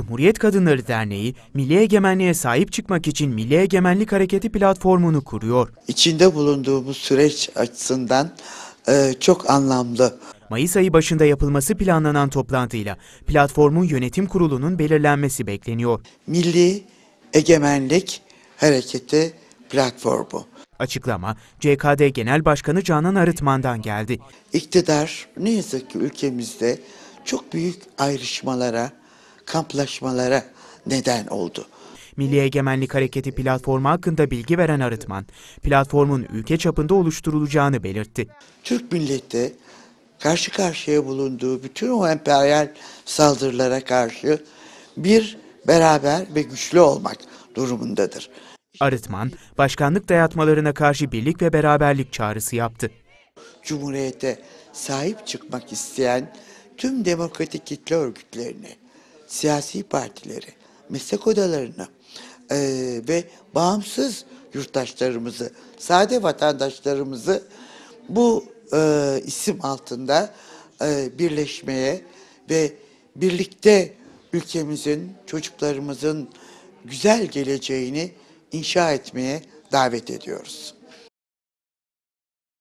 Cumhuriyet Kadınları Derneği, milli egemenliğe sahip çıkmak için Milli Egemenlik Hareketi platformunu kuruyor. İçinde bulunduğumuz süreç açısından e, çok anlamlı. Mayıs ayı başında yapılması planlanan toplantıyla platformun yönetim kurulunun belirlenmesi bekleniyor. Milli Egemenlik Hareketi platformu. Açıklama CKD Genel Başkanı Canan Arıtman'dan geldi. İktidar ne yazık ki ülkemizde çok büyük ayrışmalara, kamplaşmalara neden oldu. Milli Egemenlik Hareketi platformu hakkında bilgi veren Arıtman, platformun ülke çapında oluşturulacağını belirtti. Türk milleti karşı karşıya bulunduğu bütün o emperyal saldırılara karşı bir beraber ve güçlü olmak durumundadır. Arıtman, başkanlık dayatmalarına karşı birlik ve beraberlik çağrısı yaptı. Cumhuriyete sahip çıkmak isteyen tüm demokratik kitle örgütlerini siyasi partileri, meslek odalarını e, ve bağımsız yurttaşlarımızı, sade vatandaşlarımızı bu e, isim altında e, birleşmeye ve birlikte ülkemizin, çocuklarımızın güzel geleceğini inşa etmeye davet ediyoruz.